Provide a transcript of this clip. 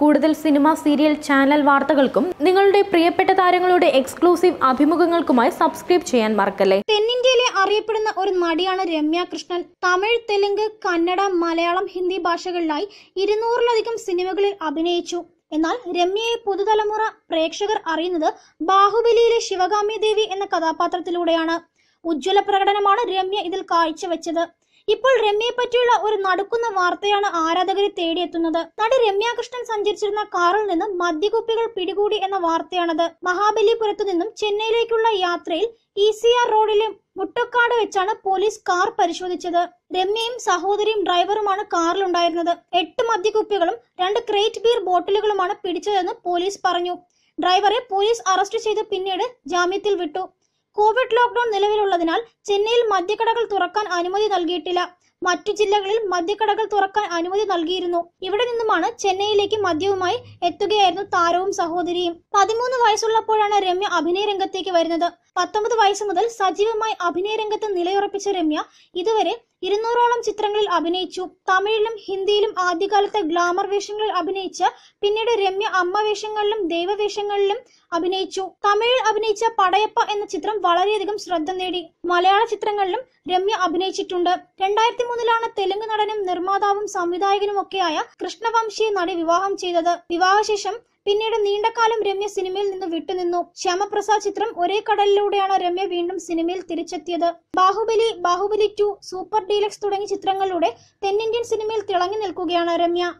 കൂടുതൽ cinema serial channel വാർത്തകൾക്കും നിങ്ങളുടെ പ്രിയപ്പെട്ട താരങ്ങളുടെ എക്സ്ക്ലൂസീവ് അഭിമുഖങ്ങൾക്കുമായി സബ്സ്ക്രൈബ് ചെയ്യാൻ മറക്കല്ലേ തെന്നിന്ത്യയിലെ അറിയപ്പെടുന്ന ഒരു നടിയാണ് രമ്യ കൃഷ്ണൻ തമിഴ് തെലുങ്ക് കന്നഡ മലയാളം ഹിന്ദി ഭാഷകളിലായി ഇരുന്നൂറിലധികം സിനിമകളിൽ അഭിനയിച്ചു എന്നാൽ രമ്യയെ പുതുതലമുറ പ്രേക്ഷകർ അറിയുന്നത് ബാഹുബലിയിലെ ശിവകാമി ദേവി എന്ന കഥാപാത്രത്തിലൂടെയാണ് ഉജ്ജ്വല പ്രകടനമാണ് രമ്യ ഇതിൽ കാഴ്ചവെച്ചത് ഇപ്പോൾ രമ്യയെ പറ്റിയുള്ള ഒരു നടുക്കുന്ന വാർത്തയാണ് ആരാധകരെ തേടിയെത്തുന്നത് നടി രമ്യാകൃഷ്ണൻ സഞ്ചരിച്ചിരുന്ന കാറിൽ നിന്നും മദ്യകുപ്പികൾ പിടികൂടി എന്ന വാർത്തയാണത് മഹാബലിപുരത്തു നിന്നും ചെന്നൈയിലേക്കുള്ള യാത്രയിൽ ഇ സി ആർ റോഡിലെ മുട്ടക്കാട് വെച്ചാണ് പോലീസ് കാർ പരിശോധിച്ചത് രമ്യയും സഹോദരിയും ഡ്രൈവറുമാണ് കാറിലുണ്ടായിരുന്നത് എട്ട് മദ്യകുപ്പികളും രണ്ട് ക്രേറ്റ് ബീർ ബോട്ടിലുകളുമാണ് പിടിച്ചതെന്ന് പോലീസ് പറഞ്ഞു ഡ്രൈവറെ പോലീസ് അറസ്റ്റ് ചെയ്ത് പിന്നീട് ജാമ്യത്തിൽ വിട്ടു കോവിഡ് ലോക്ക്ഡൌൺ നിലവിലുള്ളതിനാൽ ചെന്നൈയിൽ മദ്യക്കടകൾ തുറക്കാൻ അനുമതി നൽകിയിട്ടില്ല മറ്റു ജില്ലകളിൽ മദ്യക്കടകൾ തുറക്കാൻ അനുമതി നൽകിയിരുന്നു ഇവിടെ നിന്നുമാണ് ചെന്നൈയിലേക്ക് മദ്യവുമായി എത്തുകയായിരുന്നു താരവും സഹോദരിയും പതിമൂന്ന് വയസ്സുള്ളപ്പോഴാണ് രമ്യ അഭിനയ രംഗത്തേക്ക് വരുന്നത് പത്തൊമ്പത് വയസ്സ് മുതൽ സജീവമായി അഭിനയ രംഗത്ത് നിലയുറപ്പിച്ച രമ്യ ഇതുവരെ ഇരുന്നൂറോളം ചിത്രങ്ങളിൽ അഭിനയിച്ചു തമിഴിലും ഹിന്ദിയിലും ആദ്യകാലത്തെ ഗ്ലാമർ വേഷങ്ങളിൽ അഭിനയിച്ച് പിന്നീട് രമ്യ അമ്മ വേഷങ്ങളിലും ദൈവവേഷങ്ങളിലും അഭിനയിച്ചു തമിഴിൽ അഭിനയിച്ച പടയപ്പ എന്ന ചിത്രം വളരെയധികം ശ്രദ്ധ നേടി മലയാള ചിത്രങ്ങളിലും രമ്യ അഭിനയിച്ചിട്ടുണ്ട് രണ്ടായിരത്തി മൂന്നിലാണ് തെലുങ്ക് നടനും നിർമ്മാതാവും ഒക്കെയായ കൃഷ്ണവംശിയെ നടി വിവാഹം ചെയ്തത് വിവാഹശേഷം പിന്നീട് നീണ്ടകാലം രമ്യ സിനിമയിൽ നിന്ന് വിട്ടുനിന്നു ശ്യാമപ്രസാദ് ചിത്രം ഒരേ കടലിലൂടെയാണ് രമ്യ വീണ്ടും സിനിമയിൽ തിരിച്ചെത്തിയത് Baahubali Baahubali two Super Deluxe തുടങ്ങിയ ചിത്രങ്ങളിലൂടെ തെന്നിന്ത്യൻ സിനിമയിൽ തിളങ്ങി നിൽക്കുകയാണ് രമ്യ